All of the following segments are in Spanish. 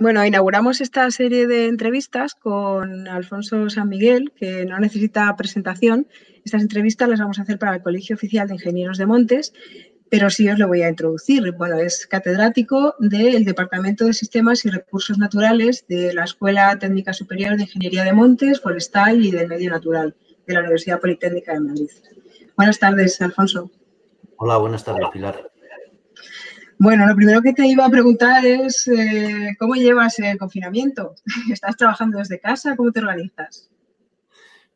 bueno, inauguramos esta serie de entrevistas con Alfonso San Miguel, que no necesita presentación. Estas entrevistas las vamos a hacer para el Colegio Oficial de Ingenieros de Montes, pero sí os lo voy a introducir. Bueno, es catedrático del Departamento de Sistemas y Recursos Naturales de la Escuela Técnica Superior de Ingeniería de Montes, Forestal y del Medio Natural de la Universidad Politécnica de Madrid. Buenas tardes, Alfonso. Hola, buenas tardes, Pilar. Bueno, lo primero que te iba a preguntar es eh, cómo llevas el confinamiento. ¿Estás trabajando desde casa? ¿Cómo te organizas?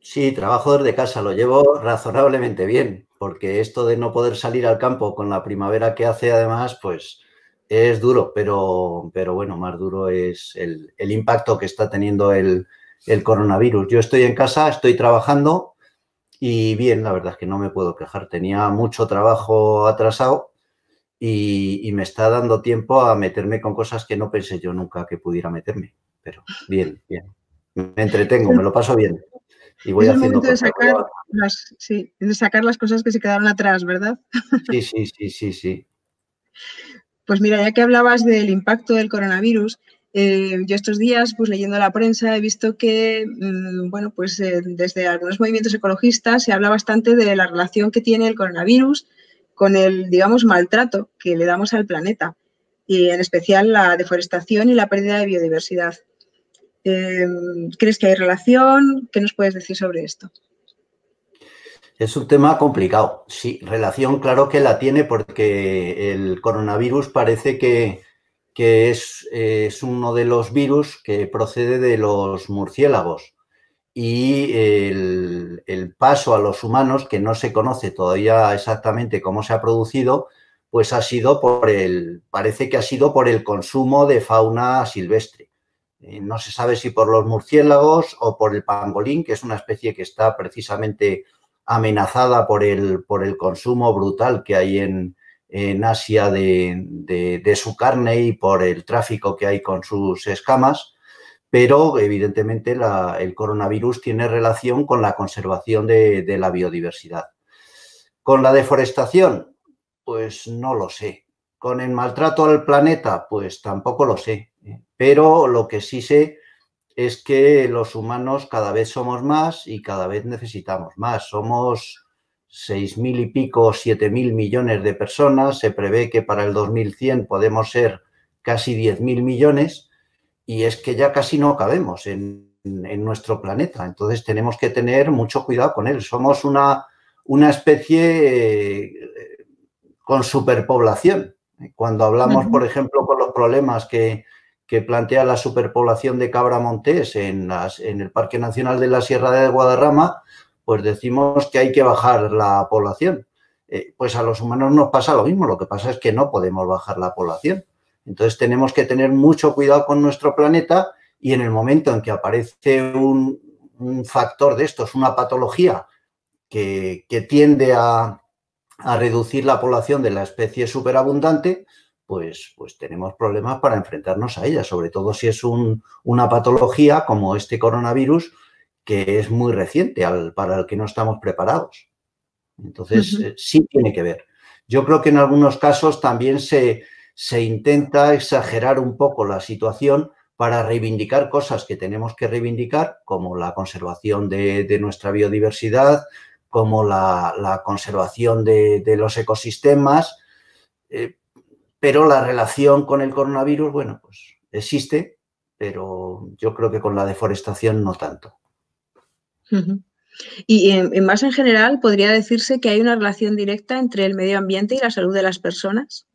Sí, trabajo desde casa, lo llevo razonablemente bien, porque esto de no poder salir al campo con la primavera que hace además, pues es duro, pero, pero bueno, más duro es el, impacto que está teniendo el coronavirus. Yo estoy en casa, estoy trabajando y bien, la verdad es que no me puedo quejar. Tenía mucho trabajo atrasado y, me está dando tiempo a meterme con cosas que no pensé yo nunca que pudiera meterme. Pero bien, bien. Me entretengo, me lo paso bien. Y voy es momento de sacar, las, sí, de sacar las cosas que se quedaron atrás, ¿verdad? Sí, sí, sí, sí, sí. Pues mira, ya que hablabas del impacto del coronavirus, eh, yo estos días, pues leyendo la prensa, he visto que, mm, bueno, pues eh, desde algunos movimientos ecologistas se habla bastante de la relación que tiene el coronavirus con el, digamos, maltrato que le damos al planeta y en especial la deforestación y la pérdida de biodiversidad. Em, ¿Crees que hay relación? ¿Qué nos puedes decir sobre esto? Es un tema complicado. Sí, relación claro que la tiene porque el coronavirus parece que, que es, es, uno de los virus que procede de los murciélagos y el, paso a los humanos, que no se conoce todavía exactamente cómo se ha producido, pues ha sido por el, parece que ha sido por el consumo de fauna silvestre. Eh, no se sabe si por los murciélagos o por el pangolín, que es una especie que está precisamente amenazada por el, por el consumo brutal que hay en, en Asia de su carne y por el tráfico que hay con sus escamas pero evidentemente el coronavirus tiene relación con la conservación de, la biodiversidad. Con la deforestación, pues no lo sé. Con el maltrato al planeta, pues tampoco lo sé. ¿eh? Pero lo que sí sé es que los humanos cada vez somos más y cada vez necesitamos más. Somos seis mil y pico, siete mil millones de personas. Se prevé que para el 2100 podemos ser casi mil millones y es que ya casi no cabemos en, nuestro planeta. Entonces tenemos que tener mucho cuidado con él. Somos una, especie eh, con superpoblación. Cuando hablamos, por ejemplo, con los problemas que, plantea la superpoblación de cabra montés en, el Parque Nacional de la Sierra de Guadarrama, pues decimos que hay que bajar la población. Eh, pues a los humanos nos pasa lo mismo, lo que pasa es que no podemos bajar la población. Entonces tenemos que tener mucho cuidado con nuestro planeta y en el momento en que aparece un, factor de estos, una patología que, tiende a, reducir la población de la especie superabundante, pues, pues, tenemos problemas para enfrentarnos a ella, sobre todo si es una patología como este coronavirus que es muy reciente, para el que no estamos preparados. Entonces, eh, sí tiene que ver. Yo creo que en algunos casos también se, se intenta exagerar un poco la situación para reivindicar cosas que tenemos que reivindicar, como la conservación de, nuestra biodiversidad, como la, conservación de, los ecosistemas, eh, pero la relación con el coronavirus, bueno, pues existe, pero yo creo que con la deforestación no tanto. Y en más en general, podría decirse que hay una relación directa entre el medio ambiente y la salud de las personas.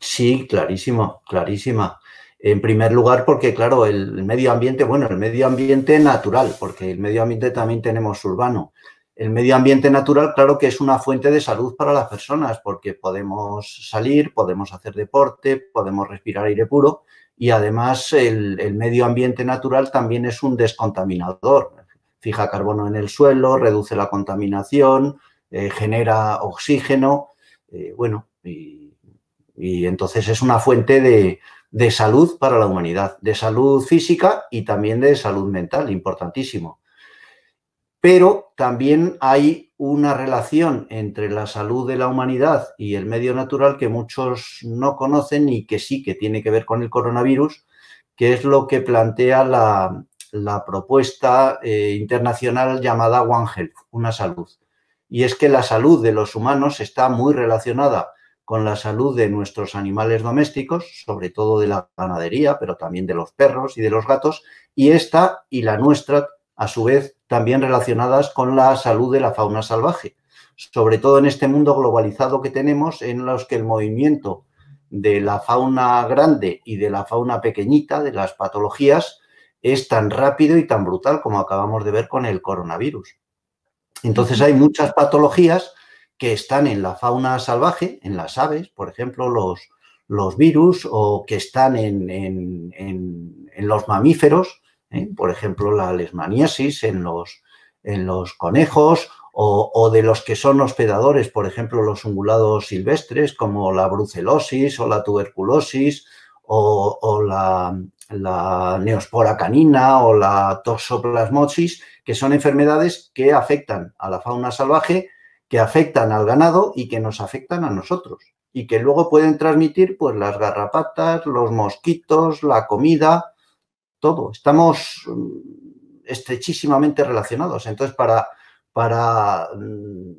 Sí, clarísimo, clarísima. En primer lugar, porque claro, el medio ambiente, bueno, el medio ambiente natural, porque el medio ambiente también tenemos urbano. El medio ambiente natural, claro que es una fuente de salud para las personas, porque podemos salir, podemos hacer deporte, podemos respirar aire puro y además el, medio ambiente natural también es un descontaminador. Fija carbono en el suelo, reduce la contaminación, eh, genera oxígeno, eh, bueno, y y entonces es una fuente de, salud para la humanidad, de salud física y también de salud mental, importantísimo. Pero también hay una relación entre la salud de la humanidad y el medio natural que muchos no conocen y que sí que tiene que ver con el coronavirus, que es lo que plantea la, propuesta eh, internacional llamada One Health, una salud. Y es que la salud de los humanos está muy relacionada con la salud de nuestros animales domésticos, sobre todo de la ganadería, pero también de los perros y de los gatos, y esta y la nuestra, a su vez, también relacionadas con la salud de la fauna salvaje, sobre todo en este mundo globalizado que tenemos, en los que el movimiento de la fauna grande y de la fauna pequeñita, de las patologías, es tan rápido y tan brutal como acabamos de ver con el coronavirus. Entonces hay muchas patologías que están en la fauna salvaje, en las aves, por ejemplo, los, los virus, o que están en, los mamíferos, ¿eh? por ejemplo, la lesmaniasis en los, en los conejos, o, de los que son hospedadores, por ejemplo, los ungulados silvestres, como la brucelosis o la tuberculosis, o, la, la, neospora canina o la toxoplasmosis, que son enfermedades que afectan a la fauna salvaje que afectan al ganado y que nos afectan a nosotros y que luego pueden transmitir pues las garrapatas, los mosquitos, la comida, todo. Estamos mm, estrechísimamente relacionados. Entonces, para, para mm,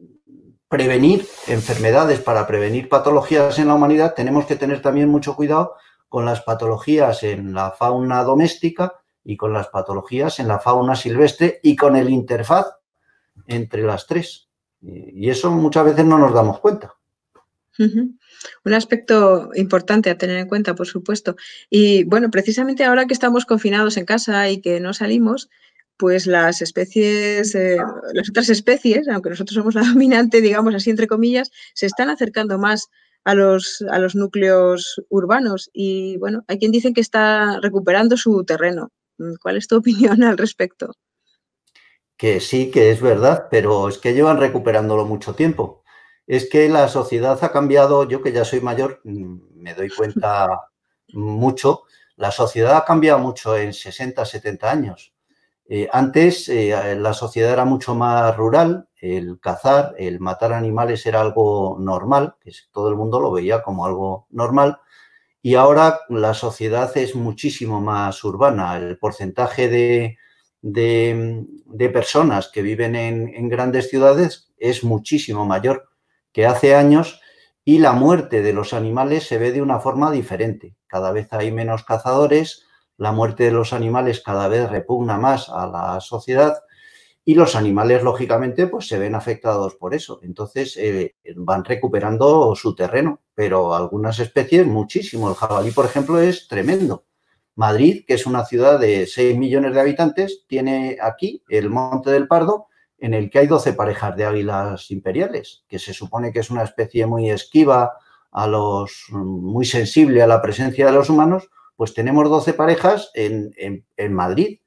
prevenir enfermedades, para prevenir patologías en la humanidad, tenemos que tener también mucho cuidado con las patologías en la fauna doméstica y con las patologías en la fauna silvestre y con el interfaz entre las tres. Y eso muchas veces no nos damos cuenta. Un aspecto importante a tener en cuenta, por supuesto. Y bueno, precisamente ahora que estamos confinados en casa y que no salimos, pues las especies, eh, las otras especies, aunque nosotros somos la dominante, digamos así entre comillas, se están acercando más a los, a los núcleos urbanos. Y bueno, hay quien dice que está recuperando su terreno. ¿Cuál es tu opinión al respecto? que sí que es verdad, pero es que llevan recuperándolo mucho tiempo. Es que la sociedad ha cambiado, yo que ya soy mayor, mm, me doy cuenta mucho, la sociedad ha cambiado mucho en 60, 70 años. Eh, antes eh, la sociedad era mucho más rural, el cazar, el matar animales era algo normal, que todo el mundo lo veía como algo normal, y ahora la sociedad es muchísimo más urbana. El porcentaje de, de, personas que viven en, grandes ciudades es muchísimo mayor que hace años y la muerte de los animales se ve de una forma diferente. Cada vez hay menos cazadores, la muerte de los animales cada vez repugna más a la sociedad y los animales, lógicamente, pues se ven afectados por eso. Entonces eh, van recuperando su terreno, pero algunas especies muchísimo. El jabalí, por ejemplo, es tremendo. Madrid, que es una ciudad de 6 millones de habitantes, tiene aquí el Monte del Pardo, en el que hay 12 parejas de águilas imperiales, que se supone que es una especie muy esquiva, a los, muy sensible a la presencia de los humanos, pues tenemos 12 parejas en, Madrid,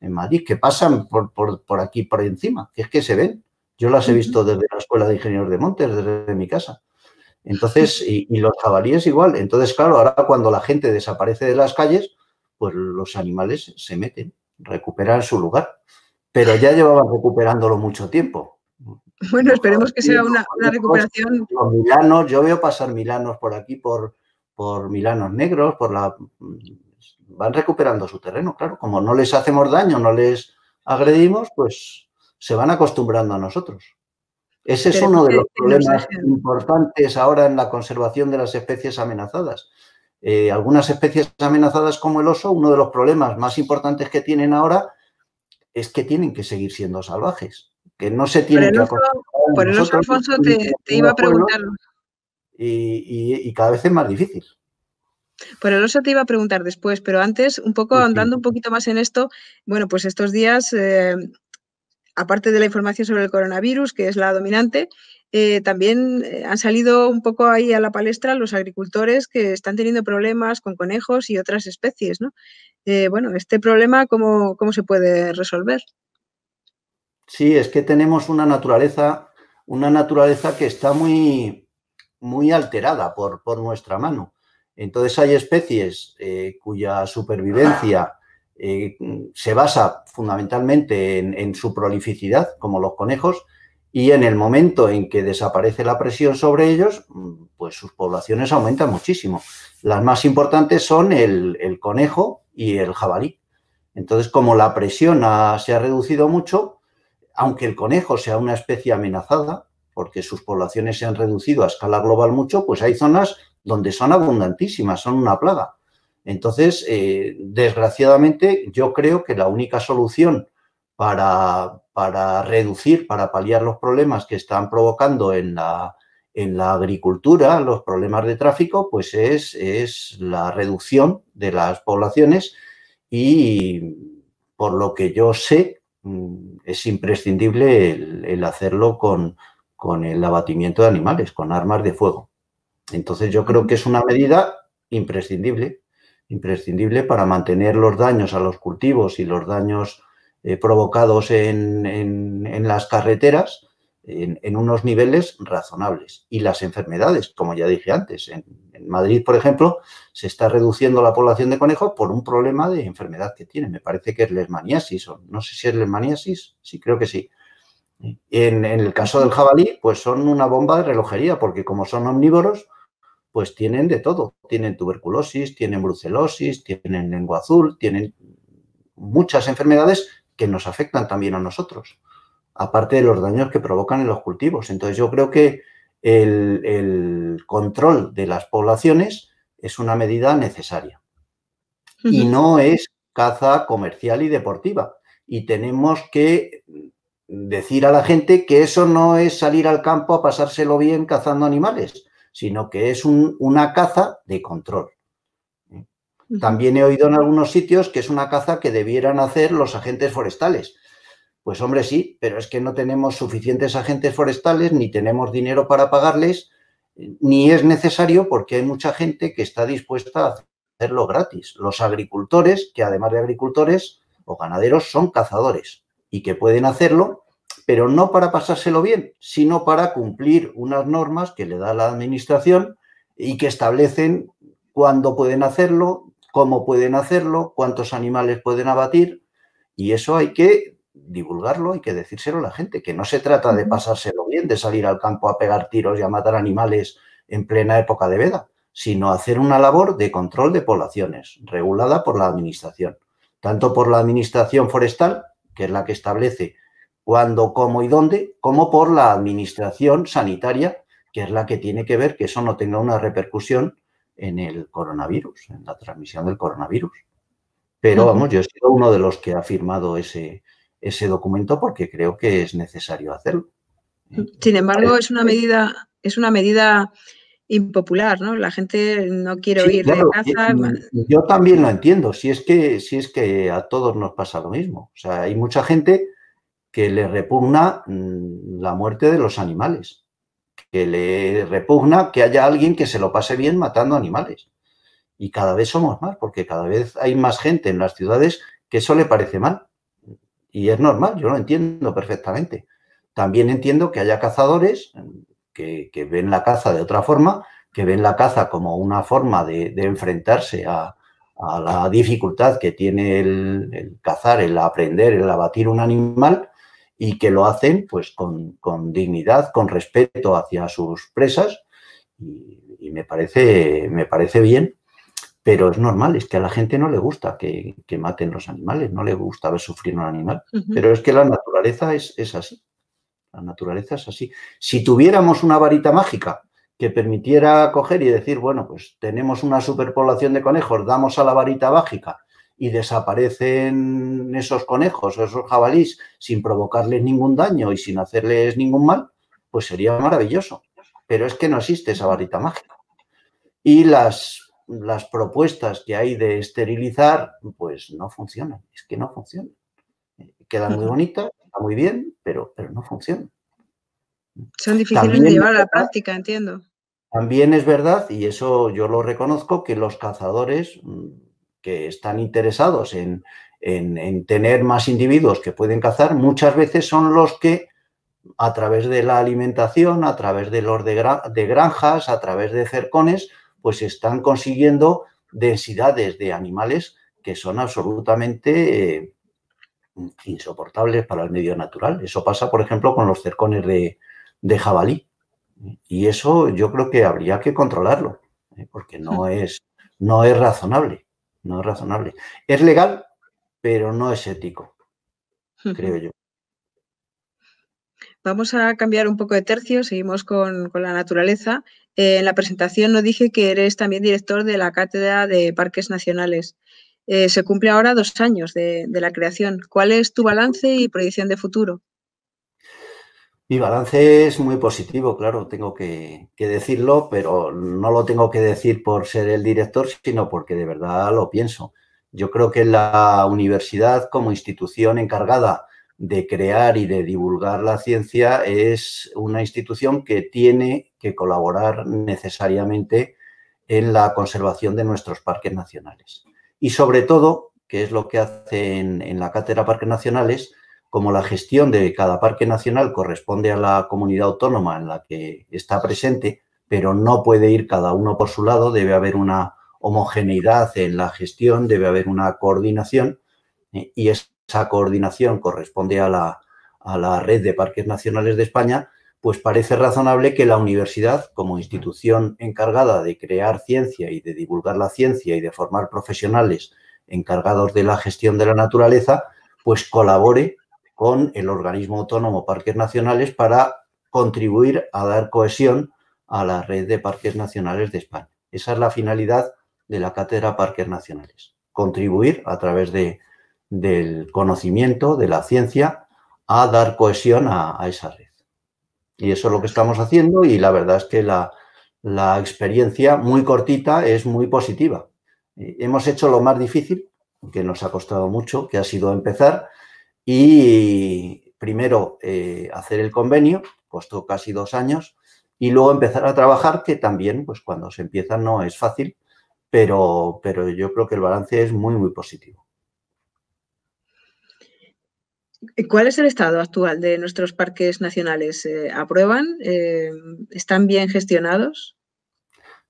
en Madrid, que pasan por, aquí, por encima, que es que se ven. Yo las he visto desde la Escuela de Ingenieros de Montes, desde mi casa. Entonces, y los jabalíes igual. Entonces, claro, ahora cuando la gente desaparece de las calles, pues los animales se meten, recuperan su lugar. Pero ya llevaban recuperándolo mucho tiempo. Bueno, esperemos que sea una, recuperación. Los milanos, yo veo pasar milanos por aquí, por, por milanos negros, por la van recuperando su terreno, claro. Como no les hacemos daño, no les agredimos, pues se van acostumbrando a nosotros. Ese es uno de los problemas importantes ahora en la conservación de las especies amenazadas, eh, algunas especies amenazadas como el oso, uno de los problemas más importantes que tienen ahora es que tienen que seguir siendo salvajes, que no se tienen que Por el oso, Alfonso, te, iba a preguntar. Y, cada vez es más difícil. Por el oso te iba a preguntar después, pero antes, un poco andando un poquito más en esto, bueno, pues estos días, eh, aparte de la información sobre el coronavirus, que es la dominante, eh, también eh, han salido un poco ahí a la palestra los agricultores que están teniendo problemas con conejos y otras especies, eh, bueno, este problema, ¿cómo, ¿cómo se puede resolver? Sí, es que tenemos una naturaleza, una naturaleza que está muy, muy alterada por, nuestra mano. Entonces hay especies cuya supervivencia se basa fundamentalmente en, su prolificidad, como los conejos, y en el momento en que desaparece la presión sobre ellos, mm, pues sus poblaciones aumentan muchísimo. Las más importantes son el, conejo y el jabalí. Entonces, como la presión se ha reducido mucho, aunque el conejo sea una especie amenazada, porque sus poblaciones se han reducido a escala global mucho, pues hay zonas donde son abundantísimas, son una plaga. Entonces, eh, desgraciadamente, yo creo que la única solución para, para reducir, para paliar los problemas que están provocando en la, en la agricultura, los problemas de tráfico, pues es, es, la reducción de las poblaciones y por lo que yo sé mm, es imprescindible el, hacerlo con, con el abatimiento de animales, con armas de fuego. Entonces yo creo que es una medida imprescindible, imprescindible para mantener los daños a los cultivos y los daños eh, provocados en, las carreteras en, unos niveles razonables. Y las enfermedades, como ya dije antes, en, Madrid, por ejemplo, se está reduciendo la población de conejos por un problema de enfermedad que tienen. Me parece que es lesmaniasis, o no sé si es lesmaniasis, sí, creo que sí. En, en, el caso del jabalí, pues son una bomba de relojería, porque como son omnívoros, pues tienen de todo. Tienen tuberculosis, tienen brucelosis, tienen lengua azul, tienen muchas enfermedades que nos afectan también a nosotros, aparte de los daños que provocan en los cultivos. Entonces yo creo que el, control de las poblaciones es una medida necesaria y no es caza comercial y deportiva. Y tenemos que decir a la gente que eso no es salir al campo a pasárselo bien cazando animales, sino que es una caza de control. También he oído en algunos sitios que es una caza que debieran hacer los agentes forestales. Pues hombre, sí, pero es que no tenemos suficientes agentes forestales, ni tenemos dinero para pagarles, ni es necesario porque hay mucha gente que está dispuesta a hacerlo gratis. Los agricultores, que además de agricultores o ganaderos, son cazadores y que pueden hacerlo, pero no para pasárselo bien, sino para cumplir unas normas que le da la administración y que establecen cuándo pueden hacerlo, cómo pueden hacerlo, cuántos animales pueden abatir, y eso hay que divulgarlo, hay que decírselo a la gente, que no se trata de pasárselo bien, de salir al campo a pegar tiros y a matar animales en plena época de veda, sino hacer una labor de control de poblaciones, regulada por la administración, tanto por la administración forestal, que es la que establece cuándo, cómo y dónde, como por la administración sanitaria, que es la que tiene que ver que eso no tenga una repercusión en el coronavirus, en la transmisión del coronavirus. Pero vamos, yo he sido uno de los que ha firmado ese, ese documento porque creo que es necesario hacerlo. Sin embargo, es una medida, es una medida impopular, ¿no? La gente no quiere ir de casa. Yo también lo entiendo, si es que, si es que a todos nos pasa lo mismo. O sea, hay mucha gente que le repugna mm, la muerte de los animales que le repugna que haya alguien que se lo pase bien matando animales. Y cada vez somos más, porque cada vez hay más gente en las ciudades que eso le parece mal. Y es normal, yo lo entiendo perfectamente. También entiendo que haya cazadores que, ven la caza de otra forma, que ven la caza como una forma de, enfrentarse a, la dificultad que tiene el, el, cazar, el aprender, el abatir un animal y que lo hacen pues con, dignidad, con respeto hacia sus presas y, me, parece, me parece bien, pero es normal, es que a la gente no le gusta que, maten los animales, no le gusta ver sufrir un animal, pero es que la naturaleza es, es así, la naturaleza es así. Si tuviéramos una varita mágica que permitiera coger y decir, bueno, pues tenemos una superpoblación de conejos, damos a la varita mágica y desaparecen esos conejos, esos jabalís, sin provocarles ningún daño y sin hacerles ningún mal, pues sería maravilloso. Pero es que no existe esa varita mágica. Y las, las propuestas que hay de esterilizar, pues no funcionan, es que no funcionan. Quedan muy bonitas, está muy bien, pero, pero no funcionan. Son difíciles de llevar a la práctica, entiendo. También es verdad, y eso yo lo reconozco, que los cazadores mm, que están interesados en, tener más individuos que pueden cazar, muchas veces son los que a través de la alimentación, a través de los de, granjas, a través de cercones, pues están consiguiendo densidades de animales que son absolutamente eh, insoportables para el medio natural. Eso pasa, por ejemplo, con los cercones de, jabalí. Y eso yo creo que habría que controlarlo, ¿eh? porque no hmm. es, no es razonable no es razonable. Es legal, pero no es ético, creo yo. Vamos a cambiar un poco de tercio, seguimos con, la naturaleza. Eh, en la presentación no dije que eres también director de la Cátedra de Parques Nacionales. Eh, se cumple ahora dos años de, de la creación. ¿Cuál es tu balance y proyección de futuro? Mi balance es muy positivo, claro, tengo que, decirlo, pero no lo tengo que decir por ser el director, sino porque de verdad lo pienso. Yo creo que la universidad como institución encargada de crear y de divulgar la ciencia es una institución que tiene que colaborar necesariamente en la conservación de nuestros parques nacionales. Y sobre todo, que es lo que hacen en la Cátedra Parques Nacionales, como la gestión de cada parque nacional corresponde a la comunidad autónoma en la que está presente, pero no puede ir cada uno por su lado, debe haber una homogeneidad en la gestión, debe haber una coordinación eh, y esa coordinación corresponde a la, red de parques nacionales de España, pues parece razonable que la universidad, como institución encargada de crear ciencia y de divulgar la ciencia y de formar profesionales encargados de la gestión de la naturaleza, pues colabore con el organismo autónomo Parques Nacionales para contribuir a dar cohesión a la red de parques nacionales de España. Esa es la finalidad de la Cátedra Parques Nacionales, contribuir a través de, del conocimiento, de la ciencia, a dar cohesión a, esa red. Y eso es lo que estamos haciendo y la verdad es que la, la experiencia muy cortita es muy positiva. Eh, hemos hecho lo más difícil, que nos ha costado mucho, que ha sido empezar, y primero eh, hacer el convenio, costó casi dos años, y luego empezar a trabajar, que también, pues cuando se empieza no es fácil, pero, pero yo creo que el balance es muy, muy positivo. ¿Cuál es el estado actual de nuestros parques nacionales? Eh, ¿Aprueban? Eh, ¿Están bien gestionados?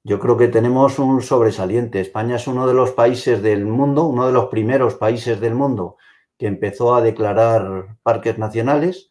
Yo creo que tenemos un sobresaliente. España es uno de los países del mundo, uno de los primeros países del mundo que empezó a declarar parques nacionales.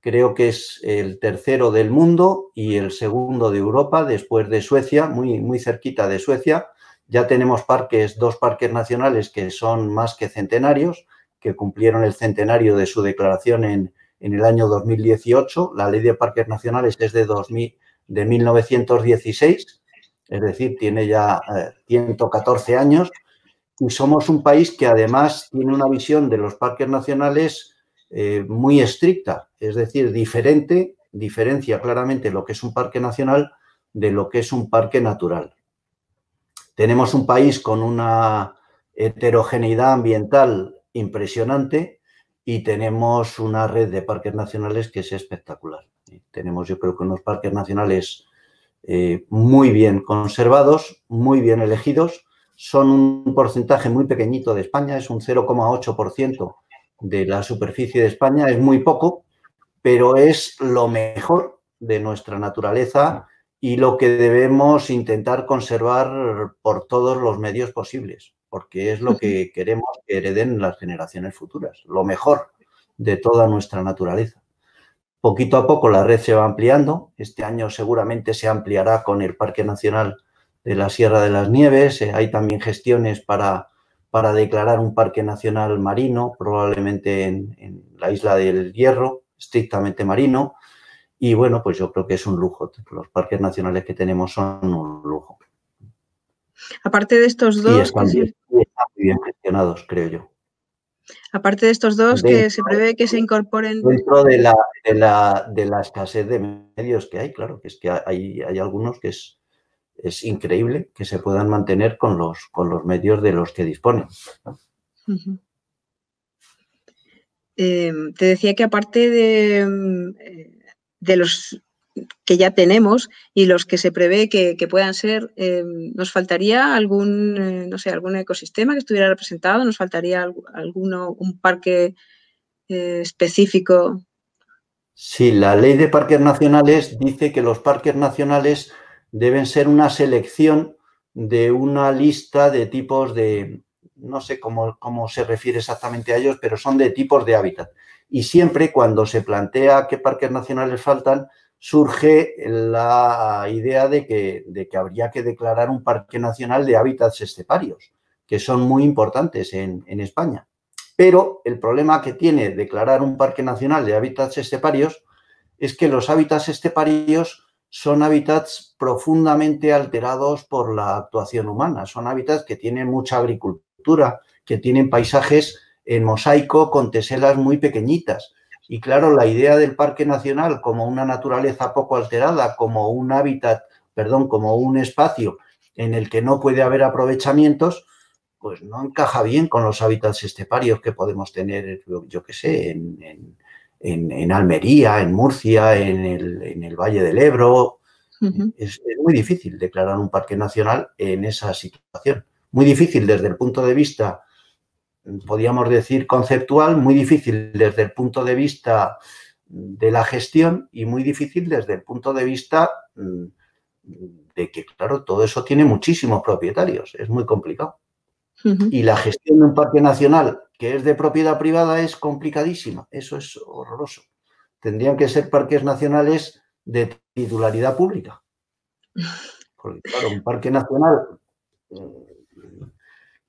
Creo que es el tercero del mundo y el segundo de Europa, después de Suecia, muy, muy cerquita de Suecia. Ya tenemos parques, dos parques nacionales que son más que centenarios, que cumplieron el centenario de su declaración en, el año 2018. La ley de parques nacionales es de, 2000, de 1916, es decir, tiene ya 114 eh, años y somos un país que además tiene una visión de los parques nacionales eh, muy estricta, es decir, diferente, diferencia claramente lo que es un parque nacional de lo que es un parque natural. Tenemos un país con una heterogeneidad ambiental impresionante y tenemos una red de parques nacionales que es espectacular. Tenemos yo creo que unos parques nacionales eh, muy bien conservados, muy bien elegidos son un porcentaje muy pequeñito de España, es un 0,8% de la superficie de España, es muy poco, pero es lo mejor de nuestra naturaleza y lo que debemos intentar conservar por todos los medios posibles, porque es lo que queremos que hereden las generaciones futuras, lo mejor de toda nuestra naturaleza. Poquito a poco la red se va ampliando, este año seguramente se ampliará con el Parque Nacional de la Sierra de las Nieves. Eh, hay también gestiones para, para, declarar un parque nacional marino, probablemente en, la isla del Hierro, estrictamente marino. Y bueno, pues yo creo que es un lujo. Los parques nacionales que tenemos son un lujo. Aparte de estos dos... muy bien gestionados, creo yo. Aparte de estos dos, que se prevé que se incorporen. Dentro de la, de la, escasez de medios que hay, claro, que es que hay algunos que es es increíble que se puedan mantener con los, con los medios de los que disponen. Em, te decía que aparte de, em, de, los que ya tenemos y los que se prevé que, puedan ser, em, nos faltaría algún, eh, no sé, algún ecosistema que estuviera representado, nos faltaría alguno, un parque eh, específico. Sí, la ley de parques nacionales dice que los parques nacionales deben ser una selección de una lista de tipos de, no sé cómo, cómo se refiere exactamente a ellos, pero son de tipos de hábitat. Y siempre cuando se plantea qué parques nacionales faltan, surge la idea de que, habría que declarar un parque nacional de hábitats esteparios, que son muy importantes en, en España. Pero el problema que tiene declarar un parque nacional de hábitats esteparios es que los hábitats esteparios son hábitats profundamente alterados por la actuación humana. Son hábitats que tienen mucha agricultura, que tienen paisajes en mosaico con teselas muy pequeñitas. Y claro, la idea del Parque Nacional como una naturaleza poco alterada, como un hábitat, perdón, como un espacio en el que no puede haber aprovechamientos, pues no encaja bien con los hábitats esteparios que podemos tener, yo que sé, en, en, Almería, en Murcia, en el, Valle del Ebro. es, muy difícil declarar un parque nacional en esa situación. Muy difícil desde el punto de vista, podríamos decir, conceptual, muy difícil desde el punto de vista de la gestión y muy difícil desde el punto de vista mm, de que, claro, todo eso tiene muchísimos propietarios. Es muy complicado. Y la gestión de un parque nacional que es de propiedad privada es complicadísima. Eso es horroroso. Tendrían que ser parques nacionales de titularidad pública. Porque, claro, un parque nacional eh,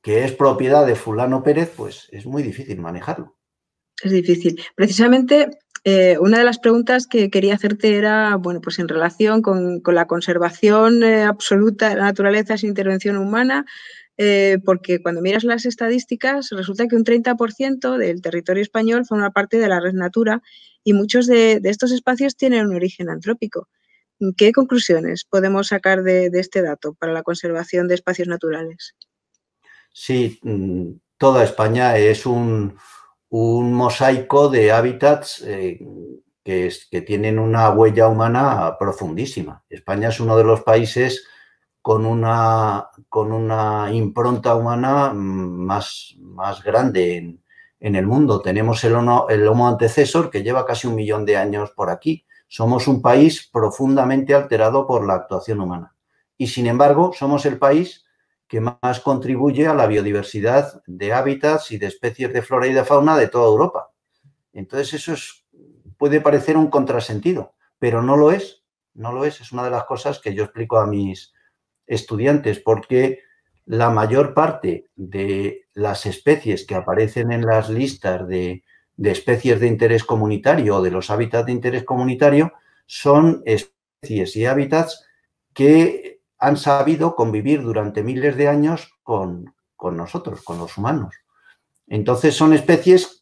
que es propiedad de fulano Pérez, pues es muy difícil manejarlo. Es difícil. Precisamente eh, una de las preguntas que quería hacerte era, bueno, pues en relación con, la conservación eh, absoluta de la naturaleza sin intervención humana, eh, porque cuando miras las estadísticas resulta que un 30% del territorio español forma parte de la red Natura y muchos de, estos espacios tienen un origen antrópico. ¿Qué conclusiones podemos sacar de, este dato para la conservación de espacios naturales? Sí, mm, toda España es un, mosaico de hábitats eh, que tienen una huella humana profundísima. España es uno de los países con una, con una impronta humana mm, más, más grande en, el mundo. Tenemos el, lomo antecesor que lleva casi un millón de años por aquí. Somos un país profundamente alterado por la actuación humana. Y sin embargo, somos el país que más contribuye a la biodiversidad de hábitats y de especies de flora y de fauna de toda Europa. Entonces, eso es, puede parecer un contrasentido, pero no lo es. No lo es. Es una de las cosas que yo explico a mis, estudiantes, porque la mayor parte de las especies que aparecen en las listas de, especies de interés comunitario o de los hábitats de interés comunitario son especies y hábitats que han sabido convivir durante miles de años con, con nosotros, con los humanos. Entonces son especies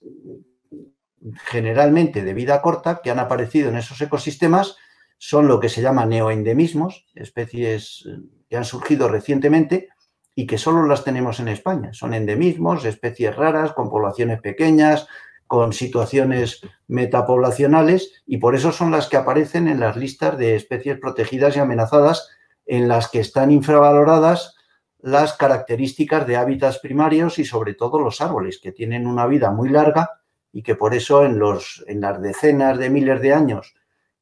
generalmente de vida corta que han aparecido en esos ecosistemas, son lo que se llama neoendemismos, especies que han surgido recientemente y que solo las tenemos en España. Son endemismos, especies raras, con poblaciones pequeñas, con situaciones metapoblacionales y por eso son las que aparecen en las listas de especies protegidas y amenazadas en las que están infravaloradas las características de hábitats primarios y sobre todo los árboles, que tienen una vida muy larga y que por eso en, los, en las decenas de miles de años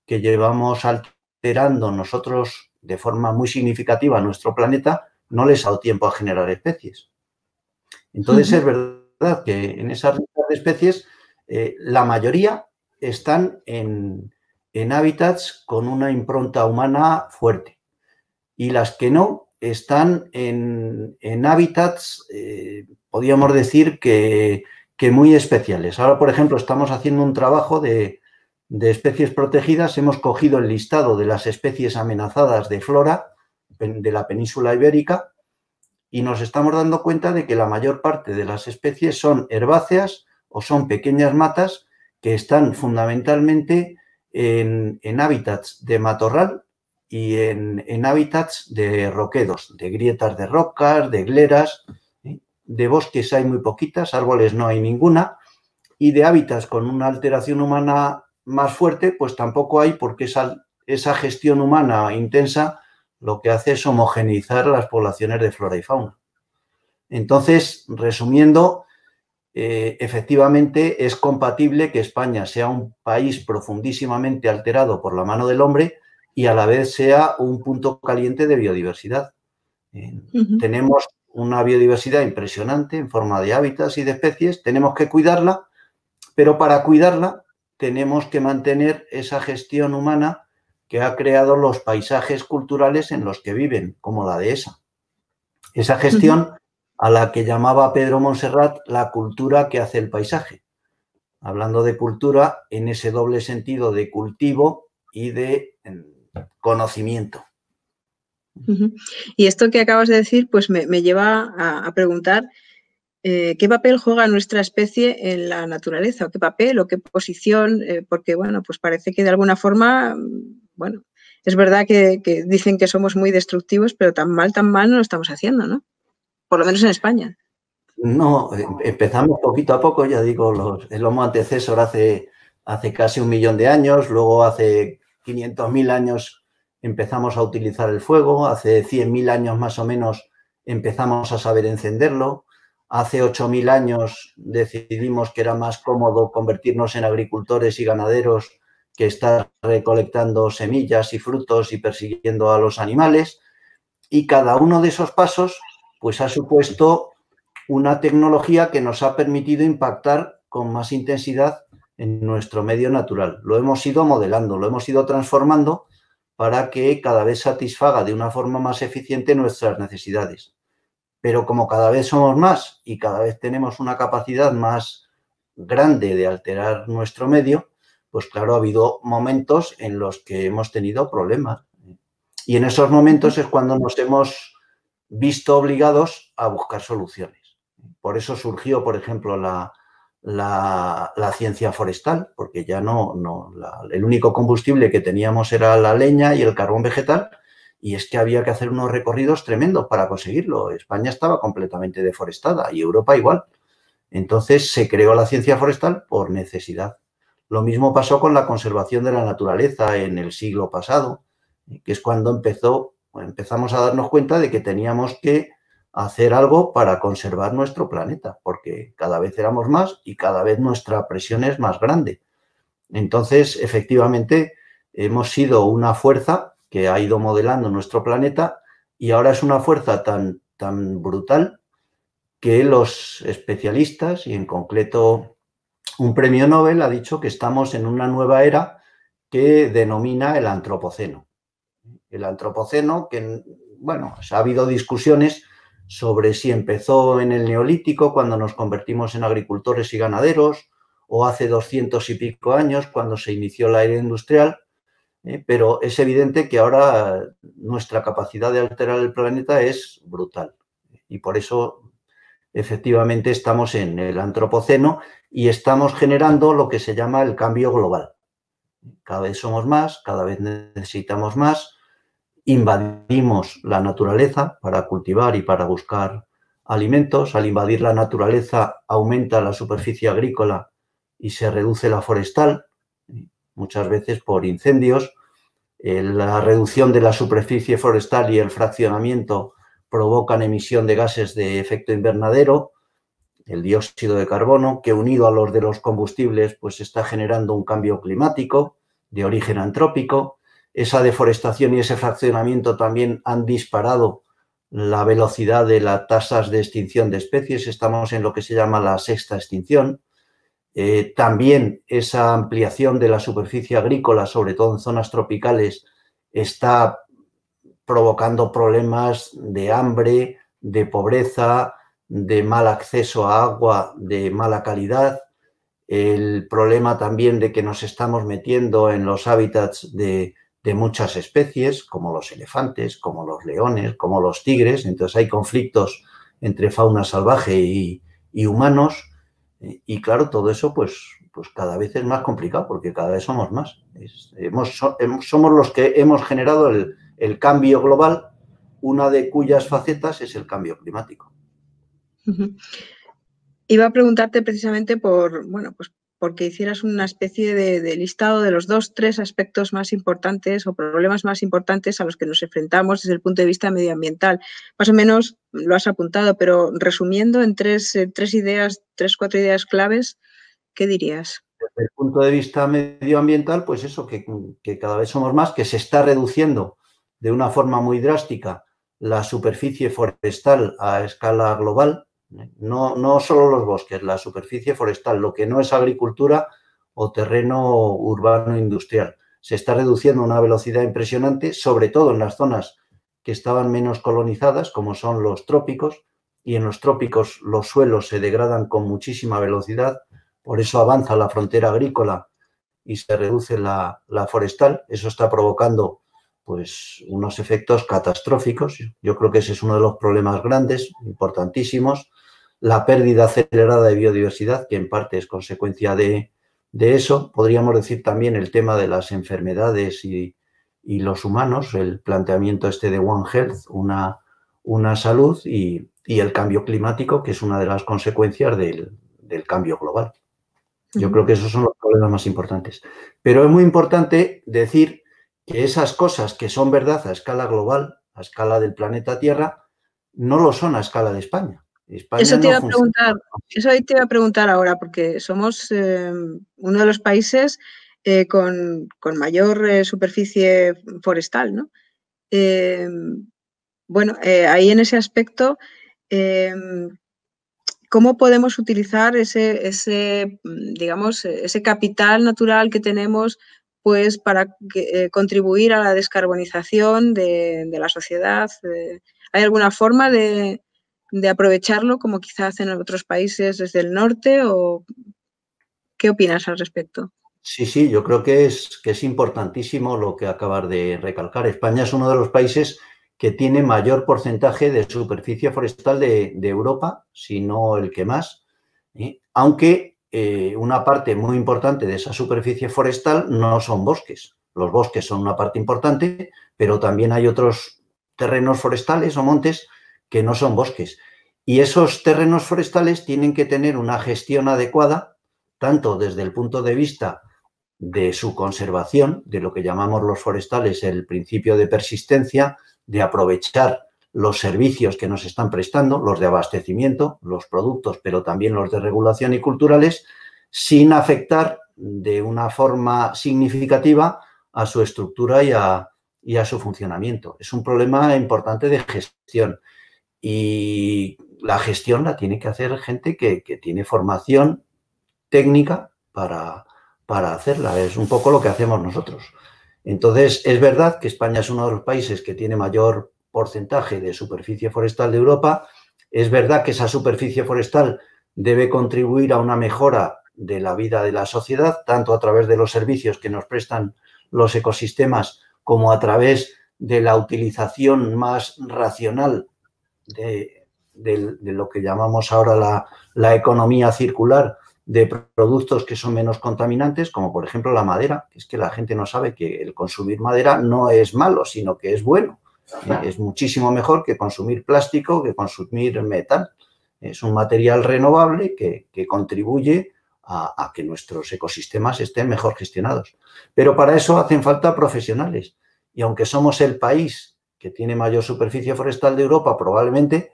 que llevamos alterando nosotros de forma muy significativa a nuestro planeta, no les ha dado tiempo a generar especies. Entonces es verdad que en esas de especies eh, la mayoría están en, hábitats con una impronta humana fuerte y las que no están en, hábitats, eh, podríamos decir que, que, muy especiales. Ahora, por ejemplo, estamos haciendo un trabajo de, de especies protegidas, hemos cogido el listado de las especies amenazadas de flora de la península ibérica y nos estamos dando cuenta de que la mayor parte de las especies son herbáceas o son pequeñas matas que están fundamentalmente en, hábitats de matorral y en, en, hábitats de roquedos, de grietas de rocas, de gleras, ¿eh? de bosques hay muy poquitas, árboles no hay ninguna, y de hábitats con una alteración humana más fuerte, pues tampoco hay porque esa, gestión humana intensa lo que hace es homogeneizar las poblaciones de flora y fauna. Entonces, resumiendo, eh, efectivamente es compatible que España sea un país profundísimamente alterado por la mano del hombre y a la vez sea un punto caliente de biodiversidad. Eh, tenemos una biodiversidad impresionante en forma de hábitats y de especies, tenemos que cuidarla, pero para cuidarla tenemos que mantener esa gestión humana que ha creado los paisajes culturales en los que viven, como la de Esa esa gestión a la que llamaba Pedro Monserrat la cultura que hace el paisaje. Hablando de cultura en ese doble sentido de cultivo y de mm, conocimiento. Y esto que acabas de decir, pues me, lleva a preguntar eh, qué papel juega nuestra especie en la naturaleza, o qué papel o qué posición, eh, porque bueno, pues parece que de alguna forma, mm, bueno, es verdad que, dicen que somos muy destructivos, pero tan mal, tan mal no lo estamos haciendo, ¿no? Por lo menos en España. No, eh, empezamos poquito a poco, ya digo, el Homo antecesor hace, hace casi un millón de años, luego hace 500.000 años empezamos a utilizar el fuego, hace 100.000 años más o menos empezamos a saber encenderlo, hace 8.000 años decidimos que era más cómodo convertirnos en agricultores y ganaderos que estar recolectando semillas y frutos y persiguiendo a los animales. Y cada uno de esos pasos pues ha supuesto una tecnología que nos ha permitido impactar con más intensidad en nuestro medio natural. Lo hemos ido modelando, lo hemos ido transformando para que cada vez satisfaga de una forma más eficiente nuestras necesidades. Pero como cada vez somos más y cada vez tenemos una capacidad más grande de alterar nuestro medio, pues claro, ha habido momentos en los que hemos tenido problemas. Y en esos momentos es cuando nos hemos visto obligados a buscar soluciones. Por eso surgió, por ejemplo, la, ciencia forestal, porque ya no, el único combustible que teníamos era la leña y el carbón vegetal, y es que había que hacer unos recorridos tremendos para conseguirlo. España estaba completamente deforestada y Europa igual. Entonces se creó la ciencia forestal por necesidad. Lo mismo pasó con la conservación de la naturaleza en el siglo pasado, que es cuando empezó, empezamos a darnos cuenta de que teníamos que hacer algo para conservar nuestro planeta, porque cada vez éramos más y cada vez nuestra presión es más grande. Entonces, efectivamente, hemos sido una fuerza que ha ido modelando nuestro planeta y ahora es una fuerza tan, tan brutal que los especialistas y en concreto un premio Nobel ha dicho que estamos en una nueva era que denomina el antropoceno. El antropoceno, que, bueno, pues ha habido discusiones sobre si empezó en el neolítico, cuando nos convertimos en agricultores y ganaderos, o hace doscientos y pico años, cuando se inició la era industrial. ¿eh? pero es evidente que ahora nuestra capacidad de alterar el planeta es brutal y por eso efectivamente estamos en el antropoceno y estamos generando lo que se llama el cambio global. Cada vez somos más, cada vez necesitamos más, invadimos la naturaleza para cultivar y para buscar alimentos. Al invadir la naturaleza aumenta la superficie agrícola y se reduce la forestal muchas veces por incendios. La reducción de la superficie forestal y el fraccionamiento provocan emisión de gases de efecto invernadero, el dióxido de carbono, que unido a los de los combustibles, pues está generando un cambio climático de origen antrópico. Esa deforestación y ese fraccionamiento también han disparado la velocidad de las tasas de extinción de especies. Estamos en lo que se llama la sexta extinción. Eh, también esa ampliación de la superficie agrícola, sobre todo en zonas tropicales, está provocando problemas de hambre, de pobreza, de mal acceso a agua de mala calidad, el problema también de que nos estamos metiendo en los hábitats de, muchas especies, como los elefantes, como los leones, como los tigres, entonces hay conflictos entre fauna salvaje y humanos, y claro, todo eso, pues, pues cada vez es más complicado, porque cada vez somos más. somos los que hemos generado el, cambio global, una de cuyas facetas es el cambio climático. Iba a preguntarte precisamente por, bueno, pues porque hicieras una especie de, listado de los dos, tres aspectos más importantes o problemas más importantes a los que nos enfrentamos desde el punto de vista medioambiental. Más o menos lo has apuntado, pero resumiendo en tres, eh, tres ideas, tres, cuatro ideas claves, ¿qué dirías? Desde el punto de vista medioambiental, pues eso, que cada vez somos más, que se está reduciendo de una forma muy drástica la superficie forestal a escala global, no, solo los bosques, la superficie forestal, lo que no es agricultura o terreno urbano industrial. Se está reduciendo a una velocidad impresionante, sobre todo en las zonas que estaban menos colonizadas, como son los trópicos, y en los trópicos los suelos se degradan con muchísima velocidad, por eso avanza la frontera agrícola y se reduce la, la forestal. Eso está provocando pues unos efectos catastróficos. Yo creo que ese es uno de los problemas grandes, importantísimos. La pérdida acelerada de biodiversidad, que en parte es consecuencia de, eso. Podríamos decir también el tema de las enfermedades y, los humanos, el planteamiento este de One Health, una, una salud y, el cambio climático, que es una de las consecuencias del, cambio global. Yo creo que esos son los problemas más importantes. Pero es muy importante decir que esas cosas que son verdad a escala global, a escala del planeta Tierra, no lo son a escala de España. eso te iba a preguntar, te a preguntar ahora, porque somos em, uno de los países eh, con, mayor eh, superficie forestal, em, bueno, eh, ahí en ese aspecto, em, ¿cómo podemos utilizar ese, ese, digamos, ese capital natural que tenemos pues para eh, contribuir a la descarbonización de, la sociedad. ¿Hay alguna forma de, aprovecharlo como quizás en otros países desde el norte? O ¿Qué opinas al respecto? Sí, sí, yo creo que es, que es importantísimo lo que acabas de recalcar. España es uno de los países que tiene mayor porcentaje de superficie forestal de, Europa, si no el que más, ¿eh? aunque eh, una parte muy importante de esa superficie forestal no son bosques. Los bosques son una parte importante, pero también hay otros terrenos forestales o montes que no son bosques. Y esos terrenos forestales tienen que tener una gestión adecuada, tanto desde el punto de vista de su conservación, de lo que llamamos los forestales el principio de persistencia, de aprovechar los servicios que nos están prestando, los de abastecimiento, los productos, pero también los de regulación y culturales, sin afectar de una forma significativa a su estructura y a, su funcionamiento. Es un problema importante de gestión y la gestión la tiene que hacer gente que, que tiene formación técnica para, para hacerla. Es un poco lo que hacemos nosotros. Entonces, es verdad que España es uno de los países que tiene mayor porcentaje de superficie forestal de Europa. Es verdad que esa superficie forestal debe contribuir a una mejora de la vida de la sociedad, tanto a través de los servicios que nos prestan los ecosistemas como a través de la utilización más racional de, lo que llamamos ahora la, la, economía circular de productos que son menos contaminantes, como por ejemplo la madera, que es que la gente no sabe que el consumir madera no es malo, sino que es bueno. ¿eh? es muchísimo mejor que consumir plástico, que consumir metal. Es un material renovable que, contribuye a, a, que nuestros ecosistemas estén mejor gestionados. Pero para eso hacen falta profesionales. Y aunque somos el país que tiene mayor superficie forestal de Europa, probablemente,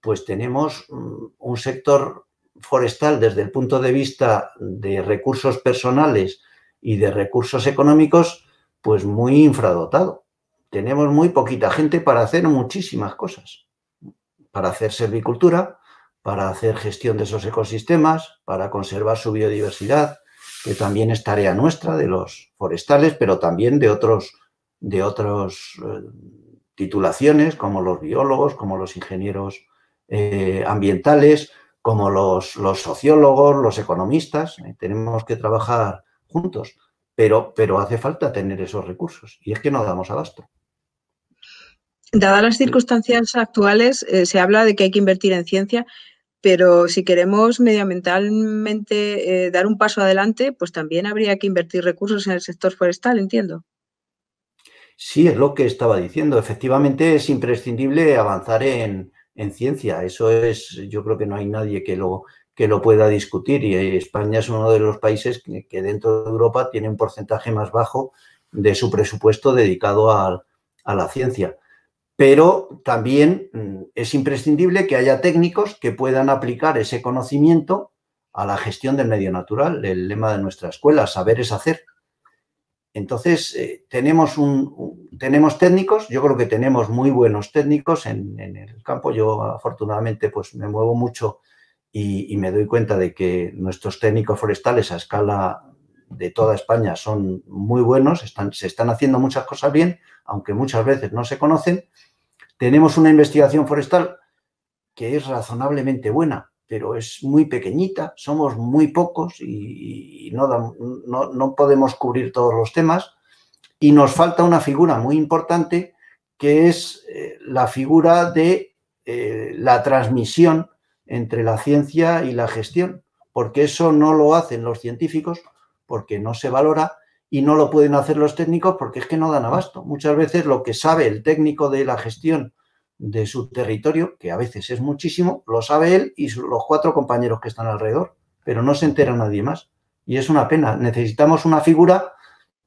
pues tenemos mm, un sector forestal desde el punto de vista de recursos personales y de recursos económicos, pues muy infradotado tenemos muy poquita gente para hacer muchísimas cosas. Para hacer servicultura, para hacer gestión de esos ecosistemas, para conservar su biodiversidad, que también es tarea nuestra de los forestales, pero también de otros de otras eh, titulaciones, como los biólogos, como los ingenieros eh, ambientales, como los, sociólogos, los economistas. Eh, tenemos que trabajar juntos, pero, pero hace falta tener esos recursos y es que no damos abasto. Dadas las circunstancias actuales, eh, se habla de que hay que invertir en ciencia, pero si queremos medioambientalmente eh, dar un paso adelante, pues también habría que invertir recursos en el sector forestal, entiendo. Sí, es lo que estaba diciendo. Efectivamente, es imprescindible avanzar en, ciencia. Eso es, yo creo que no hay nadie que lo, que pueda discutir. Y eh, España es uno de los países que, dentro de Europa tiene un porcentaje más bajo de su presupuesto dedicado a la ciencia pero también mm, es imprescindible que haya técnicos que puedan aplicar ese conocimiento a la gestión del medio natural, el lema de nuestra escuela, saber es hacer. Entonces, eh, tenemos, tenemos técnicos, yo creo que tenemos muy buenos técnicos en, el campo. Yo afortunadamente pues, me muevo mucho y, me doy cuenta de que nuestros técnicos forestales a escala de toda España son muy buenos, se están haciendo muchas cosas bien, aunque muchas veces no se conocen. Tenemos una investigación forestal que es razonablemente buena, pero es muy pequeñita, somos muy pocos y, no, podemos cubrir todos los temas. Y nos falta una figura muy importante que es eh, la figura de eh, la transmisión entre la ciencia y la gestión, porque eso no lo hacen los científicos, porque no se valora y no lo pueden hacer los técnicos porque es que no dan abasto. Muchas veces lo que sabe el técnico de la gestión de su territorio, que a veces es muchísimo, lo sabe él y los cuatro compañeros que están alrededor, pero no se entera nadie más. Y es una pena. Necesitamos una figura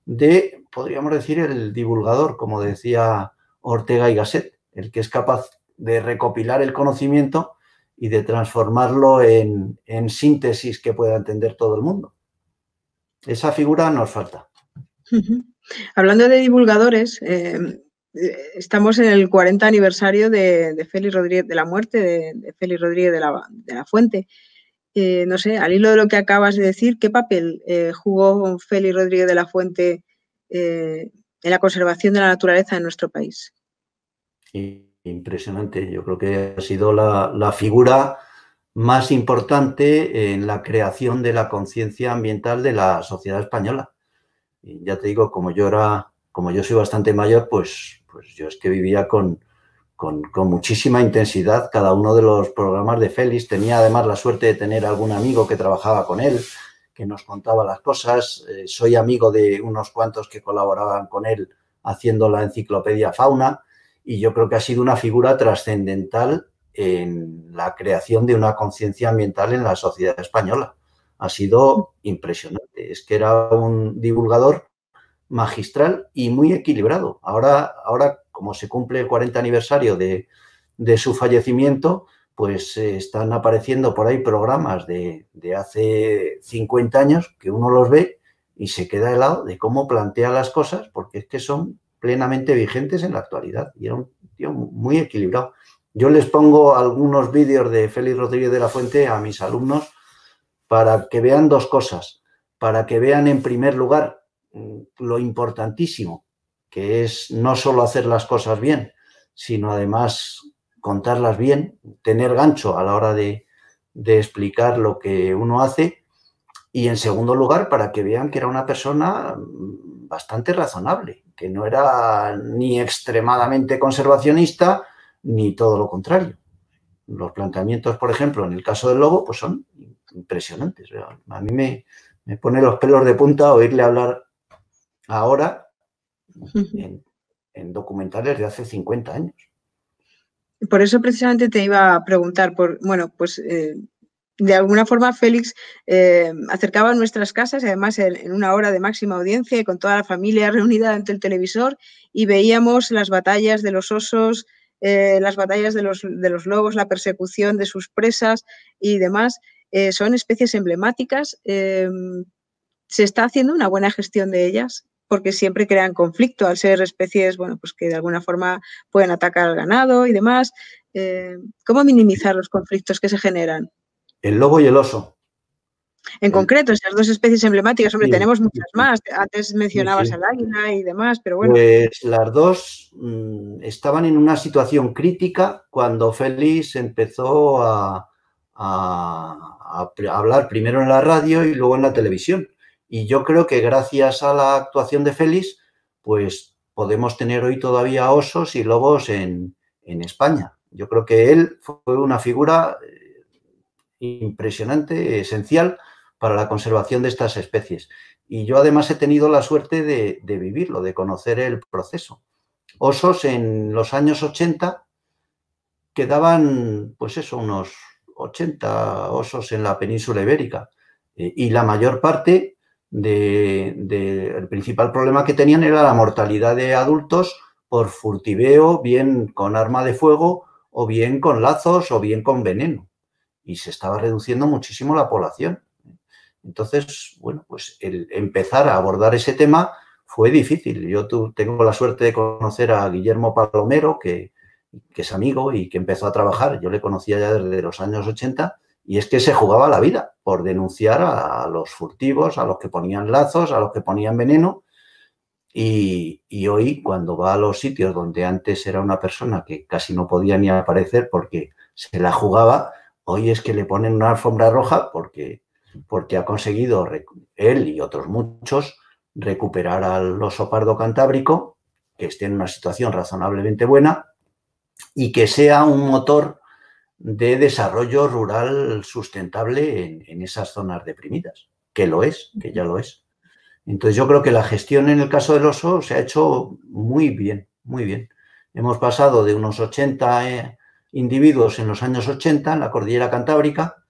de, podríamos decir, el divulgador, como decía Ortega y Gasset, el que es capaz de recopilar el conocimiento y de transformarlo en, en síntesis que pueda entender todo el mundo. Esa figura nos falta. Hablando de divulgadores, eh, eh, estamos en el 40 aniversario de, Félix Rodríguez, de la muerte de, Félix Rodríguez de la, Fuente. Eh, no sé, al hilo de lo que acabas de decir, ¿qué papel jugó Félix Rodríguez de la Fuente en la conservación de la naturaleza en nuestro país? Impresionante. Yo creo que ha sido la figura más importante en la creación de la conciencia ambiental de la sociedad española y ya te digo, como yo era, como yo soy bastante mayor, pues, pues yo es que vivía con, con, muchísima intensidad cada uno de los programas de Félix. Tenía además la suerte de tener algún amigo que trabajaba con él, que nos contaba las cosas. Eh, soy amigo de unos cuantos que colaboraban con él haciendo la enciclopedia Fauna y yo creo que ha sido una figura trascendental en la creación de una conciencia ambiental en la sociedad española. Ha sido impresionante es que era un divulgador magistral y muy equilibrado. Ahora, ahora como se cumple el 40 aniversario de, su fallecimiento, pues eh, están apareciendo por ahí programas de, de, hace 50 años que uno los ve y se queda helado de cómo plantea las cosas, porque es que son plenamente vigentes en la actualidad. Y era un tío muy equilibrado. Yo les pongo algunos vídeos de Félix Rodríguez de la Fuente a mis alumnos para que vean dos cosas para que vean en primer lugar mm, lo importantísimo, que es no solo hacer las cosas bien, sino además contarlas bien, tener gancho a la hora de, explicar lo que uno hace y en segundo lugar para que vean que era una persona mm, bastante razonable, que no era ni extremadamente conservacionista ni todo lo contrario. Los planteamientos, por ejemplo, en el caso del lobo, pues son impresionantes. A mí me, me pone los pelos de punta oírle hablar ahora en, documentales de hace 50 años. Por eso precisamente te iba a preguntar, por, bueno, pues eh, de alguna forma Félix eh, acercaba a nuestras casas, además en, una hora de máxima audiencia y con toda la familia reunida ante el televisor y veíamos las batallas de los osos, eh, las batallas de los, de los lobos, la persecución de sus presas y demás. Eh, son especies emblemáticas, em, se está haciendo una buena gestión de ellas porque siempre crean conflicto al ser especies, bueno, pues que de alguna forma pueden atacar al ganado y demás. Em, ¿Cómo minimizar los conflictos que se generan? El lobo y el oso. En concreto, esas dos especies emblemáticas, hombre, tenemos muchas más. Antes mencionabas al águila y demás, pero bueno. Pues las dos mm, estaban en una situación crítica cuando Félix empezó a, a, hablar primero en la radio y luego en la televisión. Y yo creo que gracias a la actuación de Félix, pues podemos tener hoy todavía osos y lobos en, España. Yo creo que él fue una figura eh, impresionante, esencial para la conservación de estas especies. Y yo además he tenido la suerte de vivirlo, de conocer el proceso. Osos en los años 80 quedaban, pues eso, unos 80 osos en la península ibérica. Eh, y la mayor parte del principal problema que tenían era la mortalidad de adultos por furtiveo, bien con arma de fuego, o bien con lazos, o bien con veneno. Y se estaba reduciendo muchísimo la población. Entonces, bueno, pues el empezar a abordar ese tema fue difícil. Yo tengo la suerte de conocer a Guillermo Palomero, que, que es amigo y que empezó a trabajar. Yo le conocía ya desde los años 80 y es que se jugaba la vida por denunciar a los furtivos, a los que ponían lazos, a los que ponían veneno. Y, y, hoy, cuando va a los sitios donde antes era una persona que casi no podía ni aparecer porque se la jugaba, hoy es que le ponen una alfombra roja porque, porque ha conseguido él y otros muchos recuperar al oso pardo cantábrico, que esté en una situación razonablemente buena, y que sea un motor de desarrollo rural sustentable en, esas zonas deprimidas, que lo es, que ya lo es. Entonces yo creo que la gestión en el caso del oso se ha hecho muy bien, muy bien. Hemos pasado de unos 80 eh, individuos en los años 80 en la cordillera cantábrica,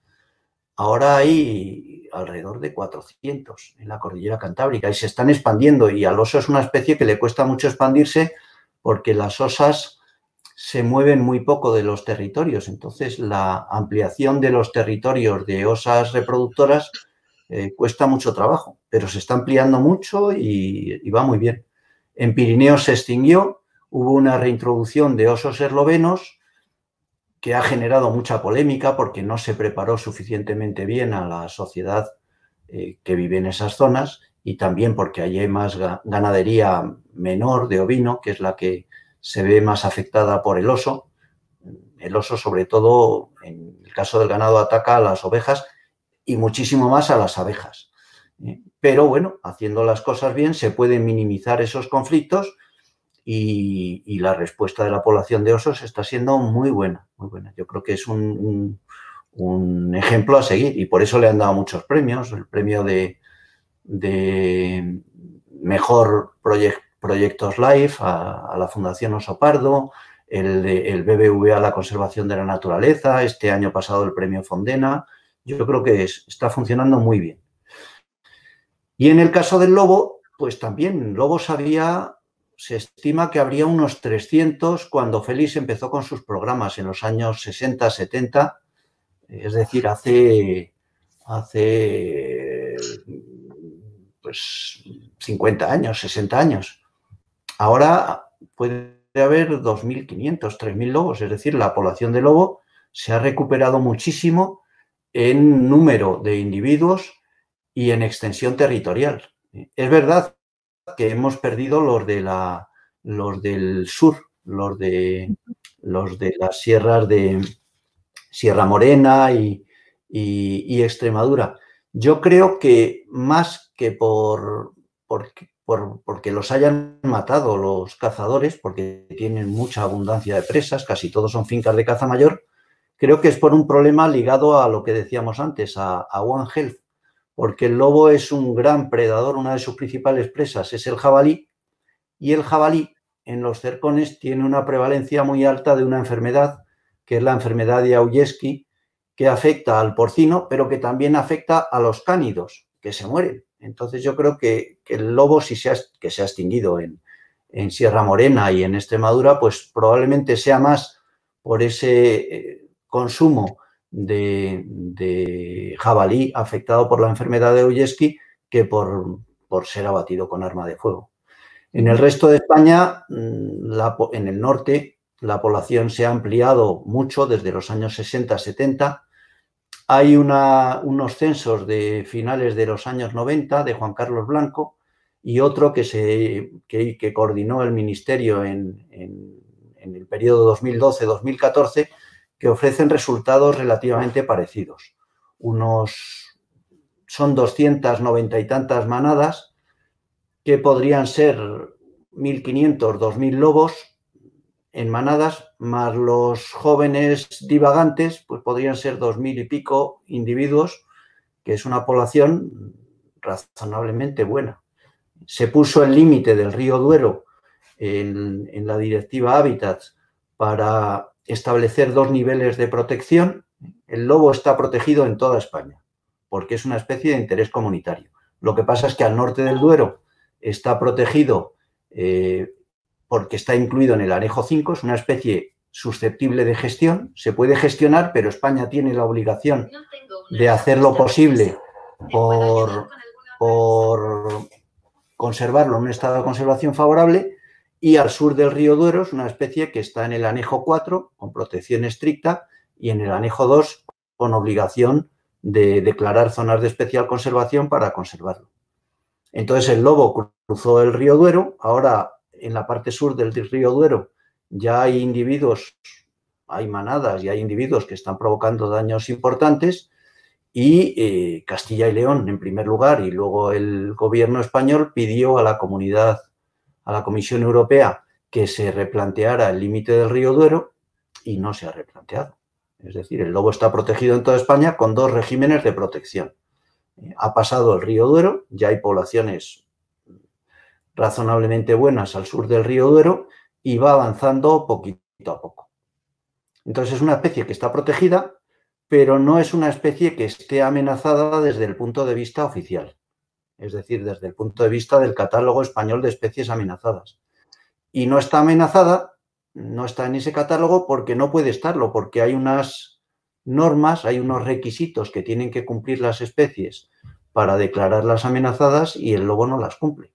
ahora hay alrededor de 400 en la cordillera cantábrica y se están expandiendo y al oso es una especie que le cuesta mucho expandirse porque las osas se mueven muy poco de los territorios. Entonces, la ampliación de los territorios de osas reproductoras eh, cuesta mucho trabajo, pero se está ampliando mucho y, va muy bien. En Pirineos se extinguió, hubo una reintroducción de osos eslovenos que ha generado mucha polémica porque no se preparó suficientemente bien a la sociedad eh, que vive en esas zonas y también porque allí hay más ganadería menor de ovino, que es la que se ve más afectada por el oso. El oso, sobre todo, en el caso del ganado, ataca a las ovejas y muchísimo más a las abejas. ¿eh? Pero bueno, haciendo las cosas bien se pueden minimizar esos conflictos y, la respuesta de la población de osos está siendo muy buena, muy buena. Yo creo que es un, ejemplo a seguir y por eso le han dado muchos premios. El premio de mejor proyecto proyectos LIFE, a, la Fundación Oso Pardo, el, el BBVA la conservación de la naturaleza, este año pasado el premio Fondena. Yo creo que está funcionando muy bien. Y en el caso del lobo, pues también lobos había, se estima que habría unos 300 cuando Félix empezó con sus programas en los años 60, 70, es decir, hace, hace pues 50 años, 60 años. Ahora puede haber 2.500, 3.000 lobos, es decir, la población de lobo se ha recuperado muchísimo en número de individuos y en extensión territorial. Es verdad que hemos perdido los de la los del sur, los de los de las sierras de Sierra Morena y, y Extremadura. Yo creo que más que por, por, porque los hayan matado los cazadores, porque tienen mucha abundancia de presas, casi todos son fincas de caza mayor, creo que es por un problema ligado a lo que decíamos antes, a, One Health, porque el lobo es un gran predador, una de sus principales presas es el jabalí, y el jabalí en los cercones tiene una prevalencia muy alta de una enfermedad, que es la enfermedad de Aujeski, que afecta al porcino, pero que también afecta a los cánidos, que se mueren. Entonces yo creo que, el lobo, si se ha, que se ha extinguido en, Sierra Morena y en Extremadura, pues probablemente sea más por ese eh, consumo de, jabalí afectado por la enfermedad de Oyeski que por, ser abatido con arma de fuego. En el resto de España, mm, en el norte, la población se ha ampliado mucho desde los años 60-70 hay unos censos de finales de los años 90 de Juan Carlos Blanco y otro que, se, coordinó el ministerio en, el periodo 2012-2014 que ofrecen resultados relativamente parecidos. Unos son 290 y tantas manadas que podrían ser 1.500, 2.000 lobos en manadas, más los jóvenes divagantes, pues podrían ser dos mil y pico individuos, que es una población razonablemente buena. Se puso el límite del río Duero en, la directiva Hábitats para establecer dos niveles de protección. El lobo está protegido en toda España, porque es una especie de interés comunitario. Lo que pasa es que al norte del Duero está protegido eh, porque está incluido en el anejo 5, es una especie susceptible de gestión, se puede gestionar, pero España tiene la obligación de hacer lo posible por, por conservarlo en un estado de conservación favorable y al sur del río Duero es una especie que está en el anejo 4 con protección estricta y en el anejo 2 con obligación de declarar zonas de especial conservación para conservarlo. Entonces el lobo cruzó el río Duero, ahora en la parte sur del río Duero ya hay individuos, hay manadas y hay individuos que están provocando daños importantes y eh, Castilla y León en primer lugar y luego el gobierno español pidió a la comunidad, a la Comisión Europea que se replanteara el límite del río Duero y no se ha replanteado. Es decir, el lobo está protegido en toda España con dos regímenes de protección. Eh, ha pasado el río Duero, ya hay poblaciones razonablemente buenas al sur del río Duero y va avanzando poquito a poco. Entonces es una especie que está protegida, pero no es una especie que esté amenazada desde el punto de vista oficial, es decir, desde el punto de vista del catálogo español de especies amenazadas. Y no está amenazada, no está en ese catálogo porque no puede estarlo, porque hay unas normas, hay unos requisitos que tienen que cumplir las especies para declararlas amenazadas y el lobo no las cumple.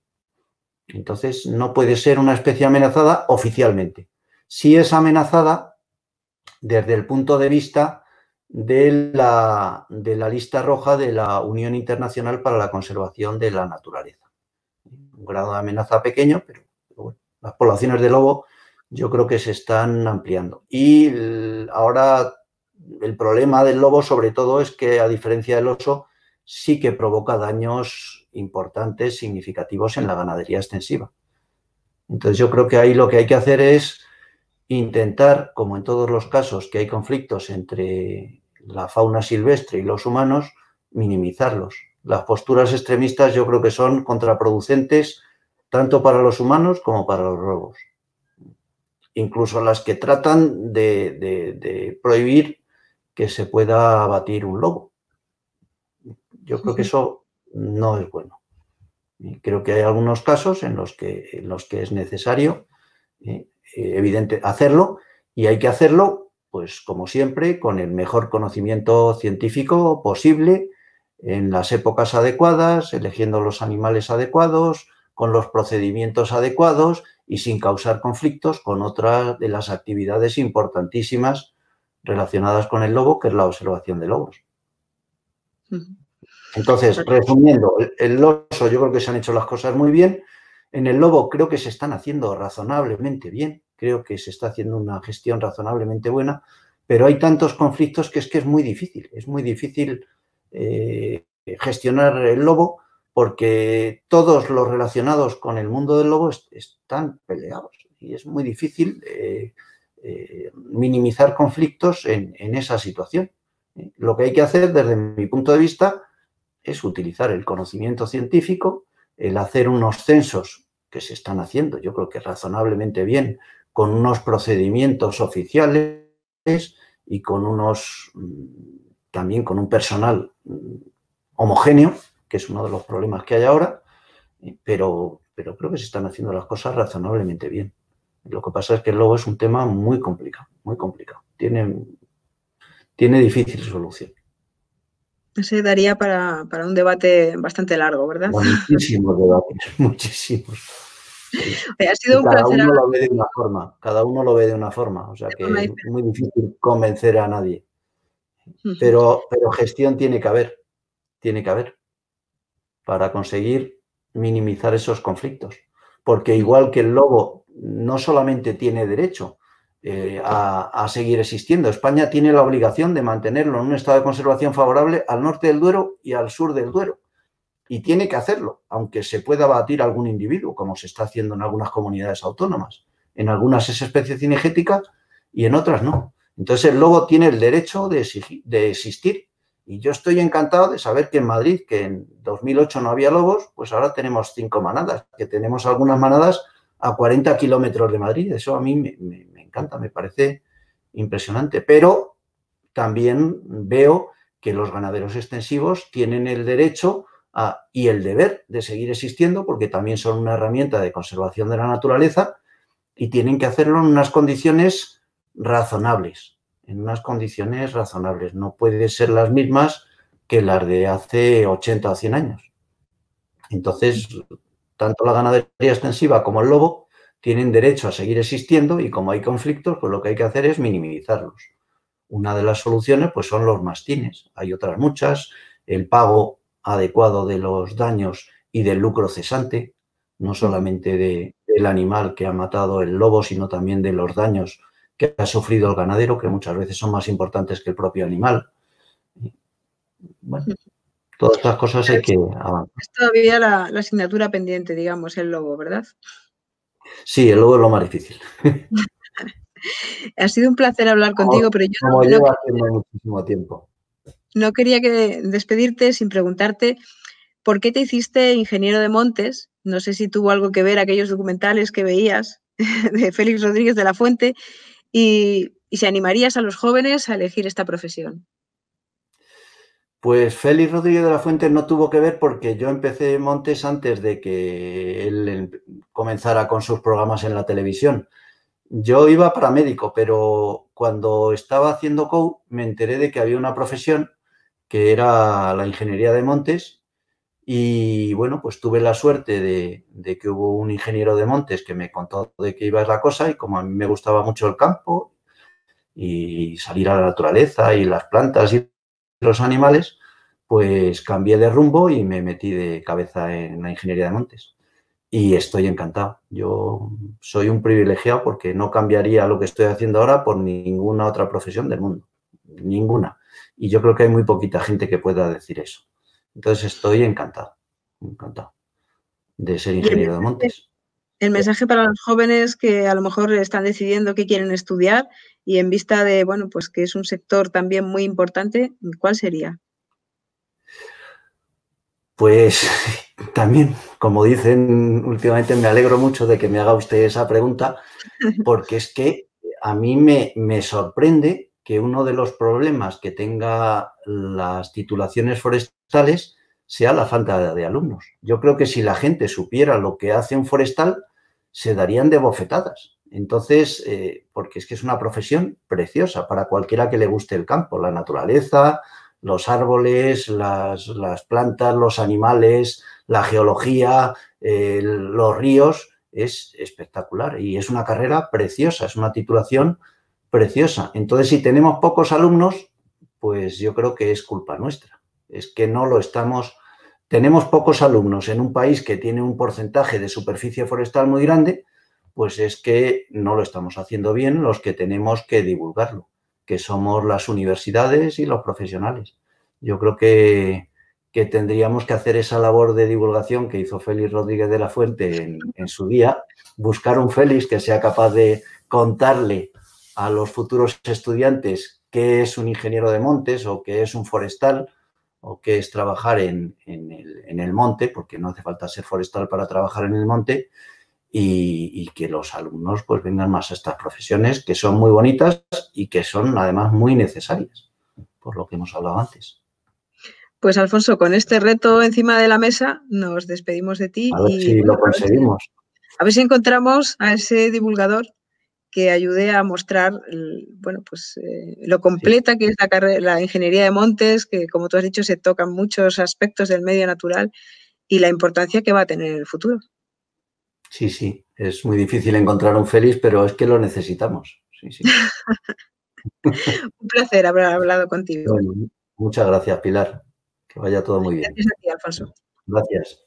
Entonces, no puede ser una especie amenazada oficialmente. Si es amenazada desde el punto de vista de la, de la lista roja de la Unión Internacional para la Conservación de la Naturaleza. Un grado de amenaza pequeño, pero, las poblaciones de lobo yo creo que se están ampliando. Y ahora el problema del lobo sobre todo es que a diferencia del oso sí que provoca daños importantes, significativos en la ganadería extensiva. Entonces yo creo que ahí lo que hay que hacer es intentar, como en todos los casos que hay conflictos entre la fauna silvestre y los humanos, minimizarlos. Las posturas extremistas yo creo que son contraproducentes tanto para los humanos como para los robos. Incluso las que tratan de, de prohibir que se pueda abatir un lobo. Yo creo que eso no es bueno. Creo que hay algunos casos en los que, los que es necesario, ¿eh? Eh, evidente, hacerlo y hay que hacerlo, pues como siempre, con el mejor conocimiento científico posible, en las épocas adecuadas, eligiendo los animales adecuados, con los procedimientos adecuados y sin causar conflictos con otra de las actividades importantísimas relacionadas con el lobo, que es la observación de lobos. Entonces, resumiendo, el oso yo creo que se han hecho las cosas muy bien. En el lobo creo que se están haciendo razonablemente bien. Creo que se está haciendo una gestión razonablemente buena. Pero hay tantos conflictos que es que es muy difícil. Es muy difícil eh, gestionar el lobo porque todos los relacionados con el mundo del lobo están peleados. Y es muy difícil eh, eh, minimizar conflictos en, en esa situación. Lo que hay que hacer, desde mi punto de vista, es utilizar el conocimiento científico, el hacer unos censos que se están haciendo, yo creo que razonablemente bien, con unos procedimientos oficiales y con unos mm, también con un personal mm, homogéneo, que es uno de los problemas que hay ahora, eh, pero, pero creo que se están haciendo las cosas razonablemente bien. Lo que pasa es que luego es un tema muy complicado, muy complicado. Tiene, tiene difícil solución. Se daría para, un debate bastante largo, ¿verdad? Muchísimos debates, muchísimos. cada uno lo ve de una forma, cada uno lo ve de una forma, o sea que es muy difícil convencer a nadie. Pero, pero gestión tiene que haber, tiene que haber, para conseguir minimizar esos conflictos. Porque igual que el lobo no solamente tiene derecho, eh, a, seguir existiendo. España tiene la obligación de mantenerlo en un estado de conservación favorable al norte del Duero y al sur del Duero. Y tiene que hacerlo, aunque se pueda abatir algún individuo, como se está haciendo en algunas comunidades autónomas. En algunas es especie cinegética y en otras no. Entonces el lobo tiene el derecho de, existir. Y yo estoy encantado de saber que en Madrid, que en 2008 no había lobos, pues ahora tenemos cinco manadas, que tenemos algunas manadas a 40 kilómetros de Madrid. Eso a mí me me parece impresionante, pero también veo que los ganaderos extensivos tienen el derecho y el deber de seguir existiendo porque también son una herramienta de conservación de la naturaleza y tienen que hacerlo en unas condiciones razonables, en unas condiciones razonables. No pueden ser las mismas que las de hace 80 o 100 años. Entonces, tanto la ganadería extensiva como el lobo tienen derecho a seguir existiendo y como hay conflictos, pues lo que hay que hacer es minimizarlos. Una de las soluciones pues son los mastines, hay otras muchas, el pago adecuado de los daños y del lucro cesante, no solamente de, del animal que ha matado el lobo, sino también de los daños que ha sufrido el ganadero, que muchas veces son más importantes que el propio animal. Bueno, todas estas cosas hay que avanzar. Es todavía la asignatura pendiente, digamos, el lobo, ¿verdad? Sí, el es lo más difícil. ha sido un placer hablar contigo, pero yo no, No quería que despedirte sin preguntarte por qué te hiciste ingeniero de montes. No sé si tuvo algo que ver aquellos documentales que veías de Félix Rodríguez de la Fuente y, y si animarías a los jóvenes a elegir esta profesión. Pues Félix Rodríguez de la Fuente no tuvo que ver porque yo empecé Montes antes de que él comenzara con sus programas en la televisión. Yo iba para médico, pero cuando estaba haciendo COU me enteré de que había una profesión que era la ingeniería de Montes y bueno, pues tuve la suerte de, que hubo un ingeniero de Montes que me contó de qué iba la cosa y como a mí me gustaba mucho el campo y salir a la naturaleza y las plantas y los animales, pues cambié de rumbo y me metí de cabeza en la ingeniería de montes. Y estoy encantado. Yo soy un privilegiado porque no cambiaría lo que estoy haciendo ahora por ninguna otra profesión del mundo. Ninguna. Y yo creo que hay muy poquita gente que pueda decir eso. Entonces estoy encantado, encantado de ser ingeniero de montes. El mensaje para los jóvenes que a lo mejor están decidiendo qué quieren estudiar y en vista de, bueno, pues que es un sector también muy importante, ¿cuál sería? Pues también, como dicen últimamente, me alegro mucho de que me haga usted esa pregunta, porque es que a mí me, me sorprende que uno de los problemas que tenga las titulaciones forestales sea la falta de alumnos. Yo creo que si la gente supiera lo que hace un forestal, se darían de bofetadas. Entonces, eh, porque es que es una profesión preciosa para cualquiera que le guste el campo, la naturaleza, los árboles, las, plantas, los animales, la geología, eh, los ríos, es espectacular y es una carrera preciosa, es una titulación preciosa. Entonces, si tenemos pocos alumnos, pues yo creo que es culpa nuestra. Es que no lo estamos... Tenemos pocos alumnos en un país que tiene un porcentaje de superficie forestal muy grande, pues es que no lo estamos haciendo bien los que tenemos que divulgarlo, que somos las universidades y los profesionales. Yo creo que, que tendríamos que hacer esa labor de divulgación que hizo Félix Rodríguez de la Fuente en, su día, buscar un Félix que sea capaz de contarle a los futuros estudiantes qué es un ingeniero de montes o qué es un forestal o qué es trabajar en, el, en, el, monte, porque no hace falta ser forestal para trabajar en el monte, y, que los alumnos pues vengan más a estas profesiones que son muy bonitas y que son además muy necesarias, por lo que hemos hablado antes. Pues Alfonso, con este reto encima de la mesa nos despedimos de ti. A ver y, si lo conseguimos. A ver si encontramos a ese divulgador que ayude a mostrar bueno, pues, eh, lo completa que es la, la ingeniería de montes, que como tú has dicho se tocan muchos aspectos del medio natural y la importancia que va a tener en el futuro. Sí, sí, es muy difícil encontrar un feliz, pero es que lo necesitamos. un placer haber hablado contigo. muchas gracias, Pilar. Que vaya todo muy bien. Gracias a ti, Alfonso. Gracias.